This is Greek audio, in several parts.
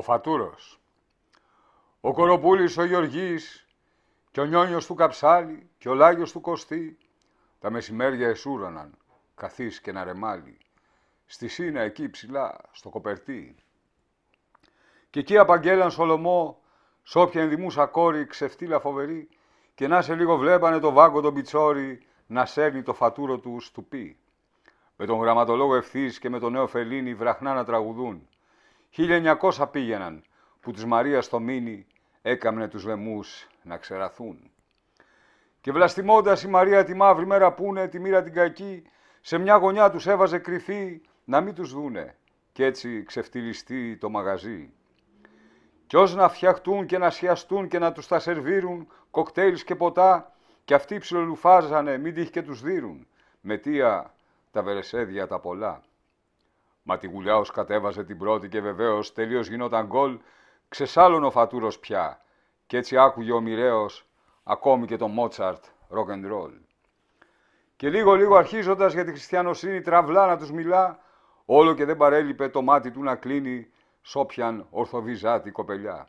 ο Φατούρος. Ο Κοροπούλης ο Γεωργής και ο Νιόνιος του Καψάλη και ο Λάγιος του Κωστή τα μεσημέρια εσούραναν καθής και να ρεμάλι, στη Σύνα εκεί ψηλά, στο κοπερτί. Και εκεί απαγγέλαν Σολομό, σ' όποια ενδημούσα κόρη ξεφτύλα φοβερή, και να σε λίγο βλέπανε το βάγκο τον Πιτσόρη να σέρνει το φατούρο του στουπί. Με τον γραμματολόγο ευθύς και με τον νέο Φελίνη βραχνά να τραγουδούν. 1900 πήγαιναν που της Μαρίας στο μήνυ έκαμνε τους λεμούς να ξεραθούν. Και βλαστημώντας η Μαρία τη μαύρη μέρα πούνε, τη μοίρα την κακή, σε μια γωνιά τους έβαζε κρυφή να μην τους δούνε και έτσι ξεφτυλιστεί το μαγαζί. Κι ως να φτιαχτούν και να σιαστούν και να τους τα σερβίρουν κοκτέιλς και ποτά κι αυτοί ψιλολουφάζανε μην τύχει και τους δίρουν με τία τα βερεσέδια τα πολλά. Μα Ματιγουλιάο κατέβαζε την πρώτη και βεβαίως τελείως γινόταν γκολ, ξεσάλωνε ο Φατούρος πια. και έτσι άκουγε ο μοιραίος ακόμη και το Μότσαρτ rock Και λίγο λίγο αρχίζοντας για τη χριστιανοσύνη τραυλά να τους μιλά, όλο και δεν παρέλειπε το μάτι του να κλείνει σ' όποιαν ορθοβιζάτη κοπελιά.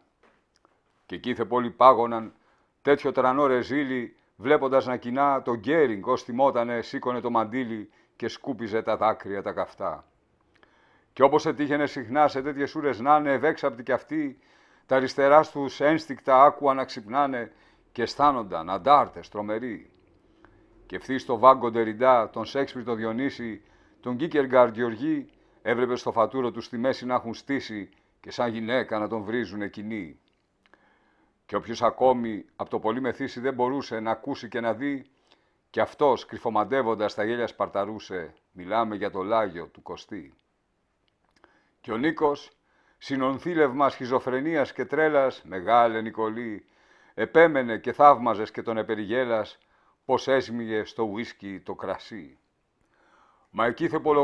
Και εκεί πολύ πάγωναν τέτοιο τρανό ρεζίλι, βλέποντας να κοινά τον Γκέρινγκ, ως θυμότανε, σήκωνε το μαντίλι και σκούπιζε τα δάκρυα τα καυτά. Και όπως ετύχαινε συχνά σε τέτοιες ούρες να είναι ευέξαπτοι κι αυτοί, τα αριστερά του ένστικτα άκουαν να ξυπνάνε και αισθάνονταν αντάρτε, τρομεροί. Και ευθύς το Βάγκο Ντεριντά, τον Σέξπιρ τον Διονύση, τον Κίκεργκαρ Γεωργή, έβλεπε στο φατούρο τους στη μέση να έχουν στήσει και σαν γυναίκα να τον βρίζουν εκείνοι. Και όποιος ακόμη από το πολύ μεθύσι δεν μπορούσε να ακούσει και να δει, κι αυτός κρυφομαντεύοντας τα γέλια σπαρταρούσε. Μιλάμε για το λάγιο του Κωστή. Και ο Νίκος, συνονθήλευμα σχιζοφρενίας και τρέλας, μεγάλε Νικολή, επέμενε και θαύμαζες και τον επεριγέλας, πως έσμιγε στο ουίσκι το κρασί. Μα εκείθε ο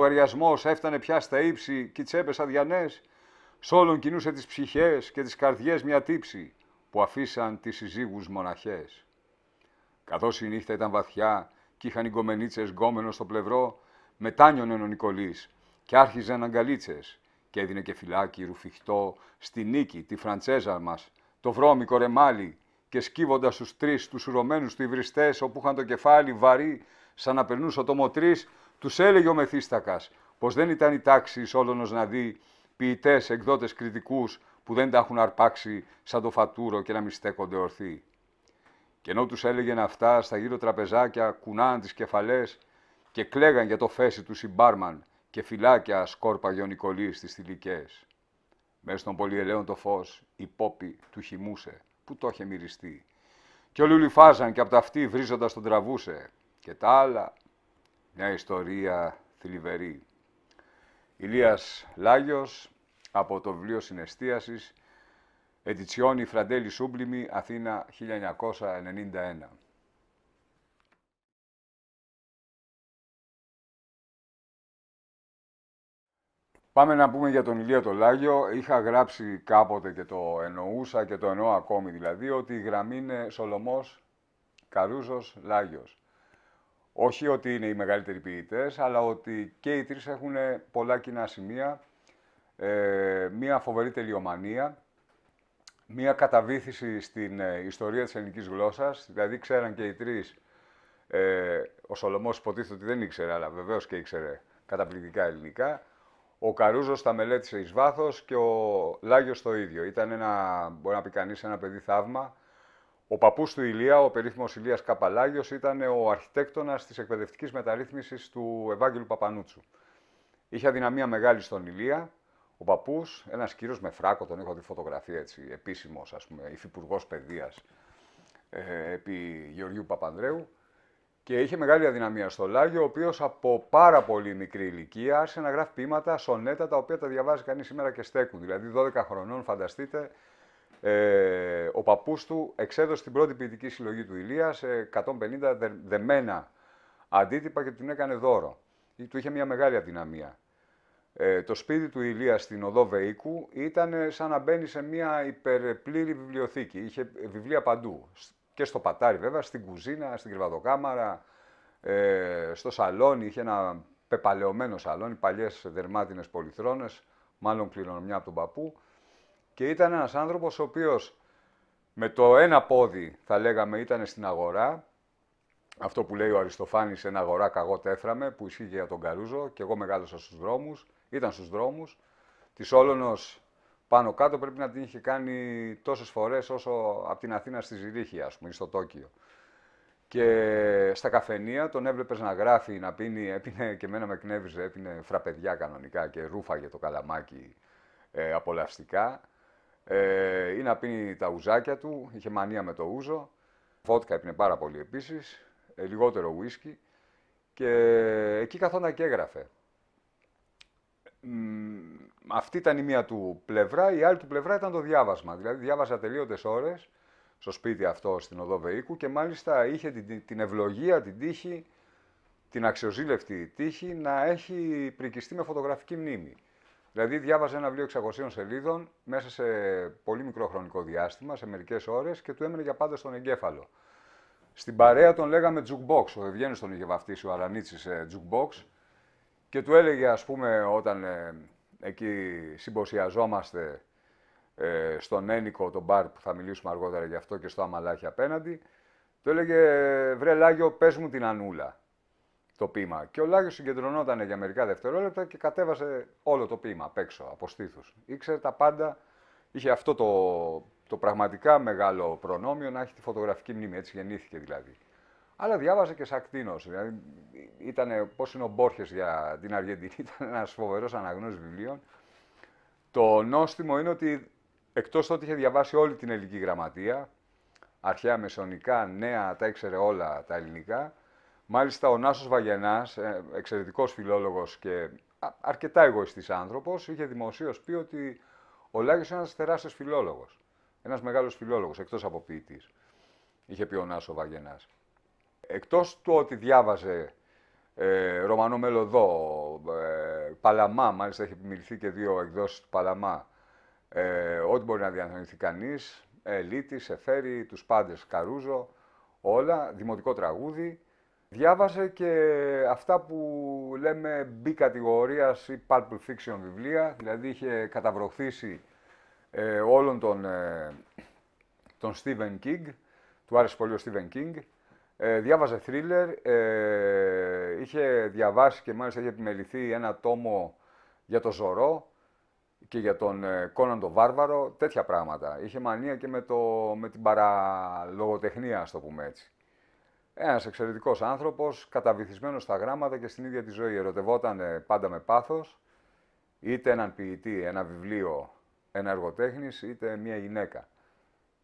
έφτανε πια στα ύψη και τσέπες αδιανές, σ' όλων κινούσε τις ψυχές και τις καρδιές μια τύψη που αφήσαν τις συζύγους μοναχές. Καθώς η νύχτα ήταν βαθιά κι είχαν οι γκομενίτσες γκόμενο στο πλευρό, μετάνιωνε ο Νικολής και άρχιζαν αγκαλίτσες και έδινε και φυλάκι ρουφιχτό στη νίκη, τη Φραντσέζα μας, το βρώμικο ρεμάλι και σκύβοντας τους τρεις τους ουρωμένου, του υβριστές όπου είχαν το κεφάλι βαρύ, σαν να περνούσε το μοτρής, τους έλεγε ο μεθύστακας, πως δεν ήταν η τάξη όλων να δει ποιητές, εκδότες κριτικούς που δεν τα έχουν αρπάξει σαν το φατούρο και να μη στέκονται ορθοί. Και ενώ τους να αυτά στα γύρω τραπεζάκια, κουνάν τις κεφαλές και κλαίγαν για το φέση του συμπάρμαν και φυλάκια σκόρπαγε ο Νικολής στις θηλυκές. Μες τον πολυελαίον το φως η πόπη του χυμούσε που το είχε μυριστεί. Κι ο λουφάζαν και απ' αυτή βρίζοντας τον τραβούσε. Και τα άλλα, μια ιστορία θλιβερή. Ηλίας Λάγιος, από το βιβλίο συναισθίασης, Ετιτσιόνι Φραντέλη Σούμπλιμη Αθήνα 1991. Πάμε να πούμε για τον Ηλία το Λάγιο. Είχα γράψει κάποτε και το εννοούσα και το εννοώ ακόμη δηλαδή ότι η γραμμή είναι Σολομός, Καρούζος, Λάγιος. Όχι ότι είναι οι μεγαλύτεροι ποιητές, αλλά ότι και οι τρεις έχουν πολλά κοινά σημεία. Ε, μία φοβερή τελειομανία, μία καταβήθηση στην ε, ιστορία της ελληνικής γλώσσας, δηλαδή ξέραν και οι τρεις, ε, ο Σολομός υποτίθεται ότι δεν ήξερε, αλλά βεβαίως και ήξερε καταπληκτικά ελληνικά, ο Καρούζος τα μελέτησε εις βάθος και ο Λάγιος το ίδιο. Ήταν ένα, μπορεί να πει κανείς, ένα παιδί θαύμα. Ο παππούς του Ηλία, ο περίφημος Ηλίας Καπαλάγιος, ήταν ο αρχιτέκτονας της εκπαιδευτικής μεταρρύθμισης του Ευάγγελου Παπανούτσου. Είχε αδυναμία μεγάλη στον Ηλία. Ο παππούς, ένας κύριος με φράκο, τον έχω τη φωτογραφία έτσι, επίσημος, ας πούμε, υφυπουργός παιδείας ε, επί Γεωργίου Παπανδρέου και είχε μεγάλη αδυναμία στο Λάγιο, ο οποίος από πάρα πολύ μικρή ηλικία άρχισε να γράφει ποίηματα, σονέτα, τα οποία τα διαβάζει κανείς σήμερα και στέκουν. Δηλαδή, 12 χρονών, φανταστείτε, ε, ο παππούς του εξέδωσε την πρώτη ποιητική συλλογή του Ηλίας σε 150 δεμένα αντίτυπα και την έκανε δώρο. Ε, του είχε μια μεγάλη αδυναμία. Ε, το σπίτι του Ηλία στην οδό Βεϊκού ήταν ε, σαν να μπαίνει σε μια υπερπλήρη βιβλιοθήκη. Είχε ε, βιβλία παντού και στο πατάρι βέβαια, στην κουζίνα, στην κρυβατοκάμαρα, ε, στο σαλόνι, είχε ένα πεπαλαιωμένο σαλόνι, παλιές δερμάτινες πολυθρόνες, μάλλον κληρονομιά από τον παππού. Και ήταν ένας άνθρωπος ο οποίος με το ένα πόδι, θα λέγαμε, ήταν στην αγορά, αυτό που λέει ο Αριστοφάνης, ένα αγορά καγό τέφραμε, που ισχύει για τον Καρούζο, και εγώ μεγάλωσα στους δρόμους, ήταν στους δρόμους. Της Όλωνος πάνω κάτω πρέπει να την είχε κάνει τόσες φορές όσο από την Αθήνα στη Ζηρίχη, ας πούμε, ή στο Τόκιο. Και στα καφενεία τον έβλεπες να γράφει, να πίνει, έπινε και μένα με κνεύριζε, έπινε φραπεδιά κανονικά και ρούφαγε το καλαμάκι ε, απολαυστικά. Ε, ή να πίνει τα ουζάκια του, είχε μανία με το ούζο. φότκα έπινε πάρα πολύ επίσης, ε, λιγότερο ουίσκι. Και εκεί καθόταν και έγραφε αυτή ήταν η μία του πλευρά, η άλλη του πλευρά ήταν το διάβασμα. Δηλαδή διάβαζα τελείωτες ώρες στο σπίτι αυτό στην Οδό Βεϊκού και μάλιστα είχε την, την ευλογία, την τύχη, την αξιοζήλευτη τύχη να έχει πρικιστεί με φωτογραφική μνήμη. Δηλαδή διάβαζε ένα βιβλίο 600 σελίδων μέσα σε πολύ μικρό χρονικό διάστημα, σε μερικές ώρες και του έμενε για πάντα στον εγκέφαλο. Στην παρέα τον λέγαμε jukebox, ο Ευγέννη τον είχε βαφτίσει ο Αρανίτσης jukebox ε, και του έλεγε ας πούμε όταν ε, Εκεί συμποσιαζόμαστε ε, στον Ένικο, τον μπαρ που θα μιλήσουμε αργότερα γι' αυτό και στο άμαλάχια απέναντι. Το έλεγε «Βρε Λάγιο, πες μου την Ανούλα» το πείμα. Και ο Λάγιος συγκεντρωνόταν για μερικά δευτερόλεπτα και κατέβασε όλο το πείμα απ' έξω, από στήθους. Ήξερε τα πάντα, είχε αυτό το, το πραγματικά μεγάλο προνόμιο να έχει τη φωτογραφική μνήμη, έτσι γεννήθηκε δηλαδή αλλά διάβαζε και Σακτίνο. Δηλαδή, ήταν πώς είναι ο Μπόρχες για την Αργεντινή, ήταν ένας φοβερός αναγνώστης βιβλίων. Το νόστιμο είναι ότι εκτός ότι είχε διαβάσει όλη την ελληνική γραμματεία, αρχαία μεσονικά, νέα, τα ήξερε όλα τα ελληνικά. Μάλιστα, ο Νάσος Βαγενάς, ε, εξαιρετικός φιλόλογος και αρκετά εγωιστής άνθρωπος, είχε δημοσίως πει ότι ο Λάγιος είναι ένας τεράστιος φιλόλογος. Ένας μεγάλος φιλόλογος, εκτός από ποιητής, είχε πει ο Νάσος Βαγενάς εκτός του ότι διάβαζε ε, Ρωμανό Μελωδό, ε, Παλαμά, μάλιστα έχει επιμιληθεί και δύο εκδόσεις του Παλαμά, ε, ό,τι μπορεί να διανοηθεί κανείς, Ελίτης, Σεφέρη, τους πάντες Καρούζο, όλα, δημοτικό τραγούδι. Διάβαζε και αυτά που λέμε B κατηγορίας ή Pulp Fiction βιβλία, δηλαδή είχε καταβροχθήσει ε, όλων τον ε, King, του άρεσε πολύ ο Stephen King, ε, διάβαζε θρίλερ, ε, είχε διαβάσει και μάλιστα είχε επιμεληθεί ένα τόμο για το Ζωρό και για τον ε, Κόναν τον Βάρβαρο, τέτοια πράγματα. Είχε μανία και με, το, με την παραλογοτεχνία, ας το πούμε έτσι. Ένας εξαιρετικός άνθρωπος, καταβυθισμένος στα γράμματα και στην ίδια τη ζωή. Ερωτευόταν πάντα με πάθος, είτε έναν ποιητή, ένα βιβλίο, ένα εργοτέχνης, είτε μια γυναίκα.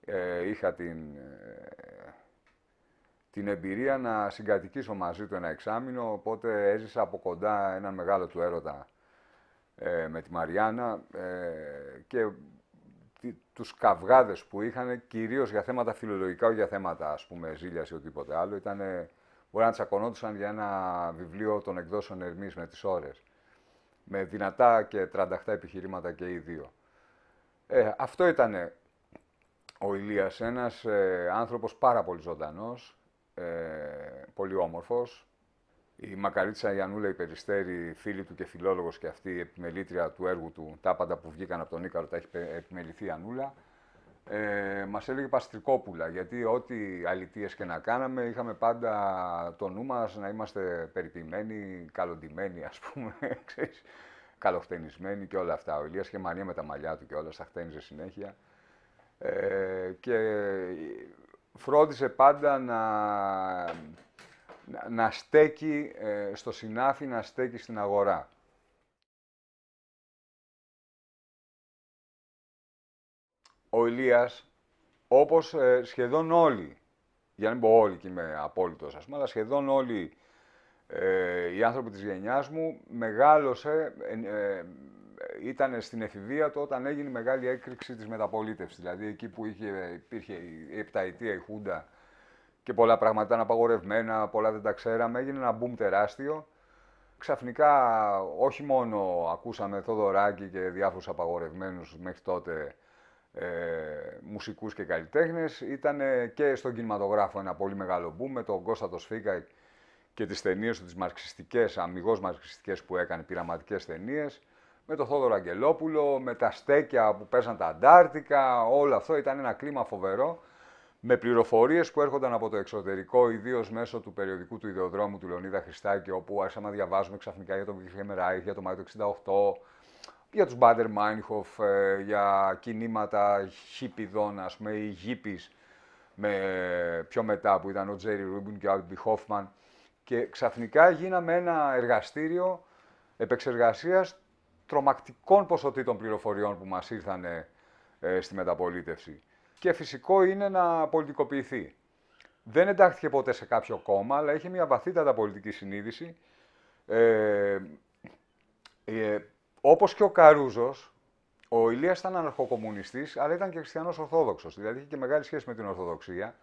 Ε, είχα την, ε, την εμπειρία να συγκατοικήσω μαζί του ένα εξάμεινο, οπότε έζησα από κοντά έναν μεγάλο του έρωτα ε, με τη Μαριάννα ε, και τι, τους καυγάδες που είχαν, κυρίως για θέματα φιλολογικά, όχι για θέματα ας πούμε ζήλιας ή οτιδήποτε άλλο, ήταν, μπορεί να τσακωνόντουσαν για ένα βιβλίο των εκδόσεων Ερμής με τις ώρες, με δυνατά και τρανταχτά επιχειρήματα και οι δύο. Ε, αυτό ήταν ο Ηλίας, ένας ε, άνθρωπος πάρα πολύ ζωντανός, ε, πολύ όμορφος. Η Μακαρίτσα Ιανούλα η Περιστέρη, φίλη του και φιλόλογος και αυτή, η επιμελήτρια του έργου του, τα πάντα που βγήκαν από τον Ίκαρο, τα έχει επιμεληθεί η Ιανούλα. Ε, μας έλεγε Παστρικόπουλα, γιατί ό,τι αλητίες και να κάναμε, είχαμε πάντα το νου μας να είμαστε περιποιημένοι, καλοντημένοι ας πούμε, ξέρεις, καλοχτενισμένοι και όλα αυτά. Ο Ηλίας με τα μαλλιά του και όλα, στα χτένιζε συνέχεια. Ε, φρόντισε πάντα να, να στέκει ε, στο συνάφι, να στέκει στην αγορά. Ο Ηλίας, όπως ε, σχεδόν όλοι, για να μην πω όλοι και είμαι απόλυτος ας πούμε, αλλά σχεδόν όλοι ε, οι άνθρωποι της γενιάς μου μεγάλωσε ε, ήταν στην εφηβεία του όταν έγινε η μεγάλη έκρηξη της μεταπολίτευσης. Δηλαδή εκεί που είχε, υπήρχε η επταετία η Χούντα και πολλά πράγματα ήταν απαγορευμένα, πολλά δεν τα ξέραμε, έγινε ένα boom τεράστιο. Ξαφνικά όχι μόνο ακούσαμε Θοδωράκη και διάφορους απαγορευμένους μέχρι τότε ε, μουσικούς και καλλιτέχνες, ήταν ε, και στον κινηματογράφο ένα πολύ μεγάλο boom με τον Κώστα το Σφίκα και τις ταινίες του, τις μαρξιστικές, αμυγός μαρξιστικές που έκανε, πειραματικές ταινίες με τον Θόδωρο Αγγελόπουλο, με τα στέκια που παίζαν τα Αντάρτικα, όλο αυτό ήταν ένα κλίμα φοβερό με πληροφορίες που έρχονταν από το εξωτερικό, ιδίως μέσω του περιοδικού του ιδεοδρόμου του Λονίδα Χριστάκη, όπου άρχισαμε να διαβάζουμε ξαφνικά για τον Βίλχεμ Ράιχ, για το Μάιο του 68, για τους Μπάντερ Μάινχοφ, ε, για κινήματα χίπιδων, ας πούμε, ή με πιο μετά που ήταν ο Τζέρι Ρούμπιν και ο Άλμπι Χόφμαν. Και ξαφνικά γίναμε ένα εργαστήριο επεξεργασίας τρομακτικών ποσοτήτων πληροφοριών που μας ήρθαν ε, στη μεταπολίτευση. Και φυσικό είναι να πολιτικοποιηθεί. Δεν εντάχθηκε ποτέ σε κάποιο κόμμα, αλλά είχε μια βαθύτατα πολιτική συνείδηση. Ε, ε, όπως και ο Καρούζος, ο Ηλίας ήταν αναρχοκομμουνιστής, αλλά ήταν και χριστιανός ορθόδοξος, δηλαδή είχε και μεγάλη σχέση με την Ορθοδοξία,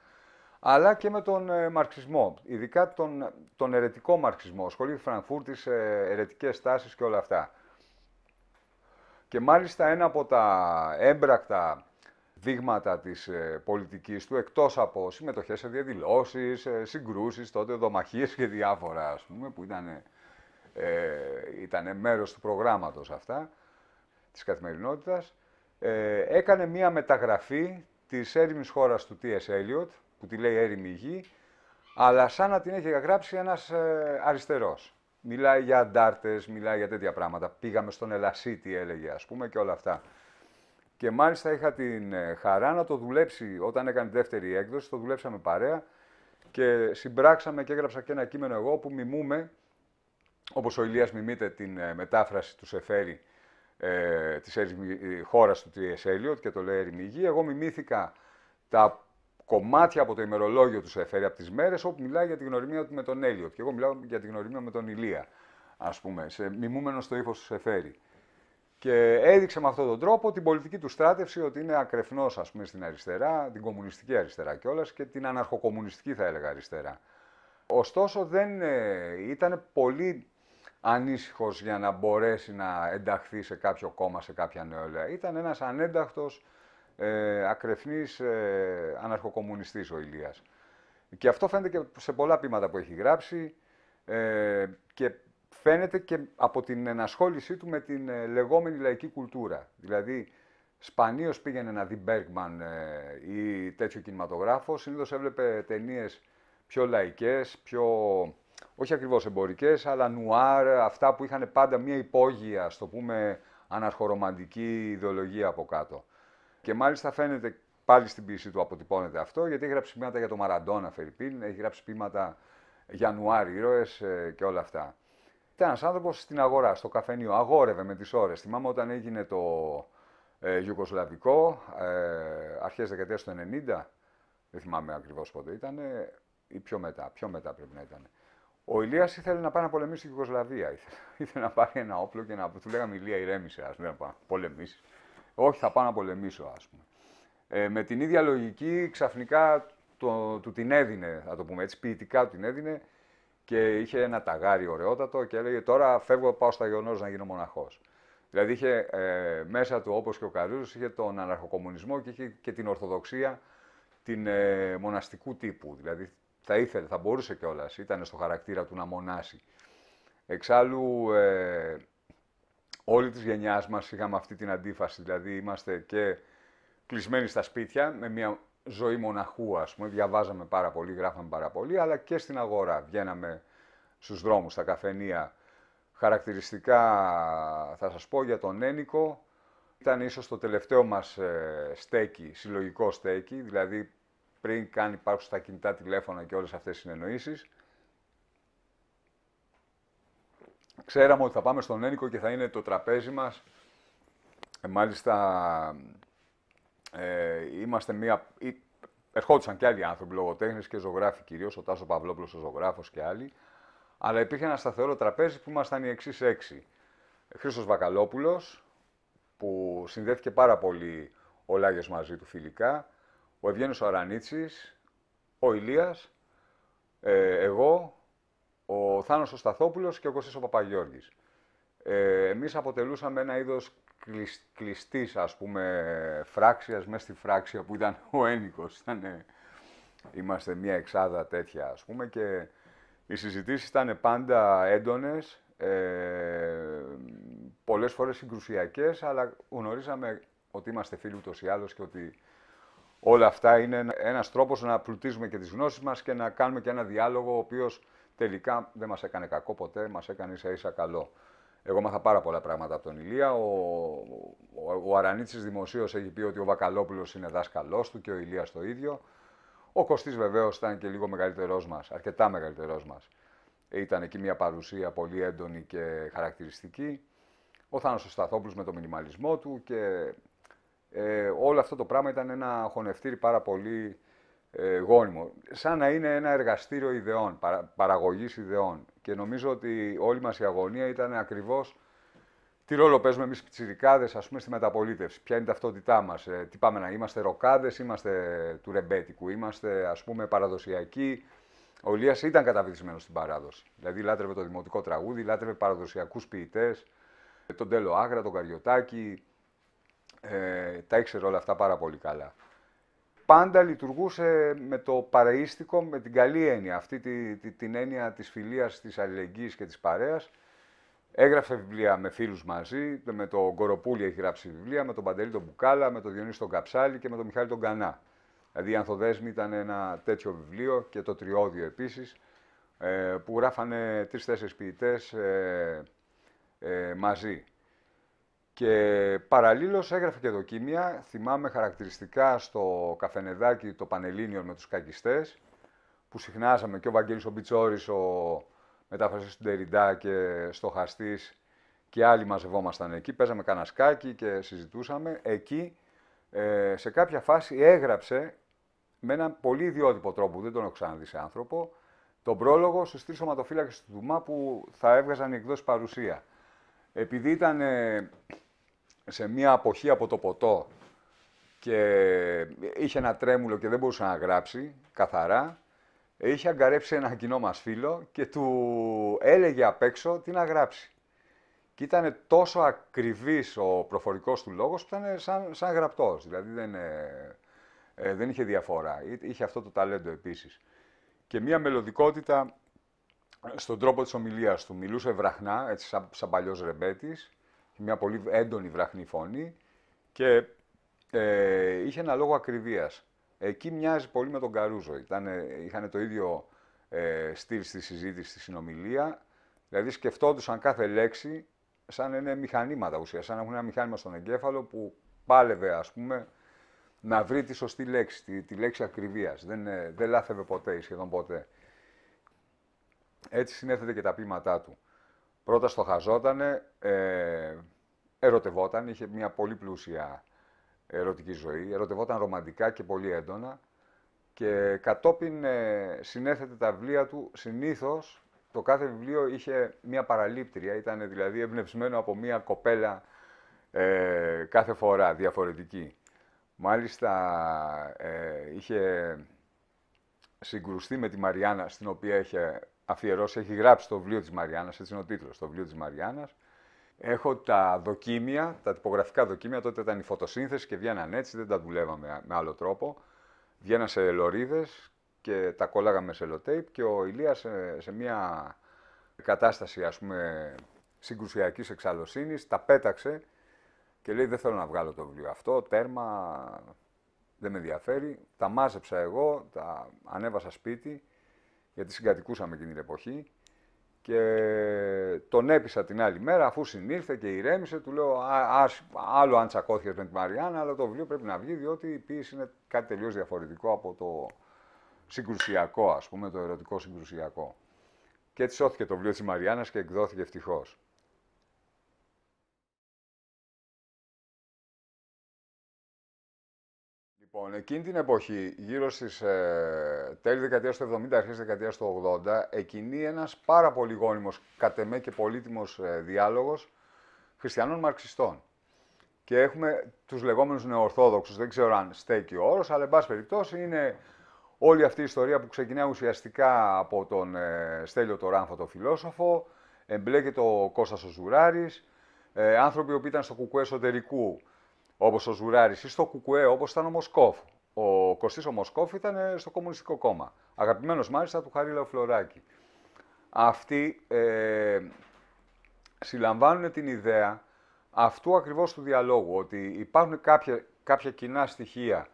αλλά και με τον ε, μαρξισμό, ειδικά τον, τον ερετικό μαρξισμό, σχολή Φραγκφούρτης, ε, ερετικές τάσεις και όλα αυτά. Και μάλιστα ένα από τα έμπρακτα δείγματα της ε, πολιτικής του, εκτός από συμμετοχές σε διαδηλώσεις, ε, συγκρούσεις, τότε δομαχίες και διάφορα, ας πούμε, που ήταν, ε, ήταν μέρος του προγράμματος αυτά, της καθημερινότητας, ε, έκανε μία μεταγραφή της έρημης χώρας του T.S. Eliot, που τη λέει έρημη γη, αλλά σαν να την έχει γράψει ένας αριστερός. Μιλάει για αντάρτες, μιλάει για τέτοια πράγματα. Πήγαμε στον Ελασίτη, έλεγε, ας πούμε, και όλα αυτά. Και μάλιστα είχα την ε, χαρά να το δουλέψει όταν έκανε τη δεύτερη έκδοση. Το δουλέψαμε παρέα και συμπράξαμε και έγραψα και ένα κείμενο εγώ που μιμούμε, όπως ο Ηλίας μιμείται την ε, μετάφραση του Σεφέρη ε, της ε, χώρας του Τριεσέλιο και το λέει Ερημιγή. Εγώ μιμήθηκα τα κομμάτια από το ημερολόγιο τους έφερε από τις μέρες όπου μιλάει για τη γνωριμία του με τον Έλιο. Και εγώ μιλάω για τη γνωριμία με τον Ηλία, ας πούμε, σε μιμούμενο στο ύφος τους Σεφέρη. Και έδειξε με αυτόν τον τρόπο την πολιτική του στράτευση ότι είναι ακρεφνός, ας πούμε, στην αριστερά, την κομμουνιστική αριστερά κιόλας και την αναρχοκομμουνιστική, θα έλεγα, αριστερά. Ωστόσο, δεν ε, ήταν πολύ ανήσυχος για να μπορέσει να ενταχθεί σε κάποιο κόμμα, σε κάποια νεολαία. Ήταν ένας ανένταχτος ε, ακρεφνής ε, αναρχοκομμουνιστής ο Ηλίας. Και αυτό φαίνεται και σε πολλά πείματα που έχει γράψει ε, και φαίνεται και από την ενασχόλησή του με την ε, λεγόμενη λαϊκή κουλτούρα. Δηλαδή, σπανίως πήγαινε να δει Μπέργκμαν ε, ή τέτοιο κινηματογράφο, συνήθως έβλεπε ταινίες πιο λαϊκές, πιο... όχι ακριβώς εμπορικές, αλλά νουάρ, αυτά που είχαν πάντα μια υπόγεια, στο πούμε, αναρχορομαντική ιδεολογία από κάτω. Και μάλιστα φαίνεται πάλι στην ποιησή του αποτυπώνεται αυτό, γιατί έχει γράψει πείματα για το Μαραντόνα Φερρυπίν, έχει γράψει πείματα Ιανουάρι, ήρωες ε, και όλα αυτά. Ήταν ένας άνθρωπος στην αγορά, στο καφενείο, αγόρευε με τις ώρες. Θυμάμαι όταν έγινε το ε, Ιουγκοσλαβικό, ε, αρχές δεκαετίας του 90, δεν θυμάμαι ακριβώς πότε ήταν, ή πιο μετά, πιο μετά πρέπει να ήταν. Ο Ηλίας ήθελε να πάει να πολεμήσει στην Ιουγκοσλαβία. Ήθελε, ήθελε να πάρει ένα όπλο και να του λέγαμε Ηλία, ηρέμησε, ας πούμε, να πολεμήσεις όχι θα πάω να πολεμήσω ας πούμε. Ε, με την ίδια λογική ξαφνικά το, του την έδινε, θα το πούμε έτσι, ποιητικά του την έδινε και είχε ένα ταγάρι ωραιότατο και έλεγε τώρα φεύγω πάω στα γεγονό να γίνω μοναχός. Δηλαδή είχε ε, μέσα του όπως και ο Καρύζος είχε τον αναρχοκομμουνισμό και είχε και την ορθοδοξία την ε, μοναστικού τύπου. Δηλαδή θα ήθελε, θα μπορούσε κιόλας, ήταν στο χαρακτήρα του να μονάσει. Εξάλλου ε, όλη της γενιάς μας είχαμε αυτή την αντίφαση. Δηλαδή είμαστε και κλεισμένοι στα σπίτια με μια ζωή μοναχού, ας πούμε. Διαβάζαμε πάρα πολύ, γράφαμε πάρα πολύ, αλλά και στην αγορά. Βγαίναμε στους δρόμους, στα καφενεία. Χαρακτηριστικά θα σας πω για τον Ένικο. Ήταν ίσως το τελευταίο μας ε, στέκι, συλλογικό στέκι, δηλαδή πριν καν υπάρχουν στα κινητά τηλέφωνα και όλες αυτές οι συνεννοήσεις. Ξέραμε ότι θα πάμε στον Ένικο και θα είναι το τραπέζι μας. Ε, μάλιστα, ε, είμαστε μία... Ερχόντουσαν και άλλοι άνθρωποι, λογοτέχνες και ζωγράφοι κυρίως, ο Τάσος Παυλόπουλος, ο ζωγράφος και άλλοι. Αλλά υπήρχε ένα σταθερό τραπέζι που ήμασταν οι εξής έξι. Χρήστος Βακαλόπουλος, που συνδέθηκε πάρα πολύ ο Λάγιος μαζί του φιλικά, ο Ευγένιος Αρανίτσης, ο Ηλίας, ε, εγώ, ο Θάνος ο Σταθόπουλος και ο Κωστής ο Παπαγιώργης. Ε, εμείς αποτελούσαμε ένα είδος κλειστής, ας πούμε, φράξιας μέσα στη φράξια που ήταν ο Ένικος. Ήτανε, είμαστε μια εξάδα τέτοια, ας πούμε, και οι συζητήσεις ήταν πάντα έντονες, ε, πολλές φορές συγκρουσιακές, αλλά γνωρίζαμε ότι είμαστε φίλοι ούτως ή άλλως και ότι όλα αυτά είναι ένας τρόπος να πλουτίζουμε και τις γνώσεις μας και να κάνουμε και ένα διάλογο ο οποίος Τελικά δεν μας έκανε κακό ποτέ, μας έκανε ίσα ίσα καλό. Εγώ μάθα πάρα πολλά πράγματα από τον Ηλία. Ο, ο, ο δημοσίως έχει πει ότι ο Βακαλόπουλος είναι δάσκαλός του και ο Ηλίας το ίδιο. Ο Κωστής βεβαίως ήταν και λίγο μεγαλύτερός μας, αρκετά μεγαλύτερός μας. Ήταν εκεί μια παρουσία πολύ έντονη και χαρακτηριστική. Ο Θάνος Σταθόπουλος με το μινιμαλισμό του και ε, όλο αυτό το πράγμα ήταν ένα χωνευτήρι πάρα πολύ ε, γόνιμο. Σαν να είναι ένα εργαστήριο ιδεών, παρα, παραγωγής ιδεών. Και νομίζω ότι όλη μας η αγωνία ήταν ακριβώς τι ρόλο παίζουμε εμείς πιτσιρικάδες, ας πούμε, στη μεταπολίτευση. Ποια είναι η ταυτότητά μας, ε, τι πάμε να είμαστε ροκάδες, είμαστε του ρεμπέτικου, είμαστε, ας πούμε, παραδοσιακοί. Ο Λίας ήταν καταβυθισμένος στην παράδοση. Δηλαδή, λάτρευε το δημοτικό τραγούδι, λάτρευε παραδοσιακούς ποιητές, τον Τέλο Άγρα, τον Καριωτάκη. Ε, τα ήξερε όλα αυτά πάρα πολύ καλά πάντα λειτουργούσε με το παρεΐστικο, με την καλή έννοια, αυτή τη, την έννοια της φιλίας, της αλληλεγγύης και της παρέας. Έγραφε βιβλία με φίλους μαζί, με τον Κοροπούλη έχει γράψει βιβλία, με τον Παντελή τον Μπουκάλα, με τον Διονύση τον Καψάλη και με τον Μιχάλη τον Κανά. Δηλαδή η Ανθοδέσμη ήταν ένα τέτοιο βιβλίο και το Τριώδιο επίσης, ε, που γράφανε τρεις-τέσσερις ποιητές ε, ε, μαζί. Και παραλλήλως έγραφε και δοκίμια, θυμάμαι χαρακτηριστικά στο καφενεδάκι το Πανελλήνιο με τους κακιστές, που συχνάζαμε και ο Βαγγέλης ο Μπιτσόρης, ο μετάφρασης του Ντεριντά και στο Χαστής και άλλοι μαζευόμασταν εκεί, παίζαμε σκάκι και συζητούσαμε. Εκεί ε, σε κάποια φάση έγραψε με έναν πολύ ιδιότυπο τρόπο δεν τον έχω ξαναδεί σε άνθρωπο, τον πρόλογο στους τρεις σωματοφύλακες του Δουμά που θα έβγαζαν εκδόσεις παρουσία. Επειδή ήταν ε, σε μία αποχή από το ποτό και είχε ένα τρέμουλο και δεν μπορούσε να γράψει καθαρά, είχε αγκαρέψει ένα κοινό μας φίλο και του έλεγε απ' έξω τι να γράψει. Και ήταν τόσο ακριβής ο προφορικός του λόγος που ήταν σαν, σαν γραπτός, δηλαδή δεν, ε, ε, δεν είχε διαφορά. Είχε αυτό το ταλέντο επίσης. Και μία μελωδικότητα στον τρόπο της ομιλίας του. Μιλούσε βραχνά, έτσι σαν, σαν παλιός ρεμπέτης, μια πολύ έντονη βραχνή φωνή και ε, είχε ένα λόγο ακριβίας. Εκεί μοιάζει πολύ με τον Καρούζο. Είχαν το ίδιο ε, στυλ στη συζήτηση, στη συνομιλία. Δηλαδή σκεφτόντουσαν κάθε λέξη σαν είναι μηχανήματα ουσία, σαν να έχουν ένα μηχάνημα στον εγκέφαλο που πάλευε, ας πούμε, να βρει τη σωστή λέξη, τη, λέξη ακριβίας. Δεν, ε, δεν λάθευε ποτέ ή σχεδόν ποτέ. Έτσι συνέθετε και τα πείματά του. Πρώτα στοχαζότανε, ε, ερωτευόταν, είχε μια πολύ πλούσια ερωτική ζωή, ερωτευόταν ρομαντικά και πολύ έντονα και κατόπιν ε, συνέθετε τα βιβλία του, συνήθως το κάθε βιβλίο είχε μια παραλήπτρια, ήταν δηλαδή εμπνευσμένο από μια κοπέλα ε, κάθε φορά διαφορετική. Μάλιστα ε, είχε συγκρουστεί με τη Μαριάννα, στην οποία είχε αφιερώσει, έχει γράψει το βιβλίο της Μαριάννας, έτσι είναι ο τίτλος, το βιβλίο της Μαριάννας, Έχω τα δοκίμια, τα τυπογραφικά δοκίμια, τότε ήταν η φωτοσύνθεση και βγαίναν έτσι, δεν τα δουλεύαμε με άλλο τρόπο. Βγαίναν σε λωρίδες και τα κόλλαγα με λοτέιπ και ο Ηλίας σε, μια κατάσταση ας πούμε συγκρουσιακής εξαλωσύνης τα πέταξε και λέει δεν θέλω να βγάλω το βιβλίο αυτό, τέρμα, δεν με ενδιαφέρει. Τα μάζεψα εγώ, τα ανέβασα σπίτι γιατί συγκατοικούσαμε εκείνη την εποχή και τον έπεισα την άλλη μέρα, αφού συνήλθε και ηρέμησε, του λέω: Άλλο αν τσακώθηκε με τη Μαριάννα, αλλά το βιβλίο πρέπει να βγει, διότι η ποιήση είναι κάτι τελείως διαφορετικό από το συγκρουσιακό, ας πούμε, το ερωτικό συγκρουσιακό. Και έτσι σώθηκε το βιβλίο της Μαριάννας και εκδόθηκε ευτυχώς. Λοιπόν, εκείνη την εποχή, γύρω στις ε, τέλη δεκαετίας του 70, αρχές δεκαετίας του 80, εκινεί ένας πάρα πολύ γόνιμος, κατ' εμέ και πολύτιμος ε, διάλογος χριστιανών μαρξιστών. Και έχουμε τους λεγόμενους νεοορθόδοξους, δεν ξέρω αν στέκει ο όρος, αλλά εν πάση περιπτώσει είναι όλη αυτή η ιστορία που ξεκινάει ουσιαστικά από τον ε, Στέλιο Τωράνφο, τον φιλόσοφο, εμπλέκεται ο Κώστας ο ε, άνθρωποι που ήταν στο κουκού εσωτερικού, Όπως ο Ζουράρης ή στο Κουκουέ, όπως ήταν ο Μοσκόφ. Ο Κωστής ο Μοσκόφ ήταν ε, στο Κομμουνιστικό Κόμμα. Αγαπημένος μάλιστα του Χαρίλα Φλωράκη. Αυτοί ε, συλλαμβάνουν την ιδέα αυτού ακριβώς του διαλόγου, ότι υπάρχουν κάποια, κάποια κοινά στοιχεία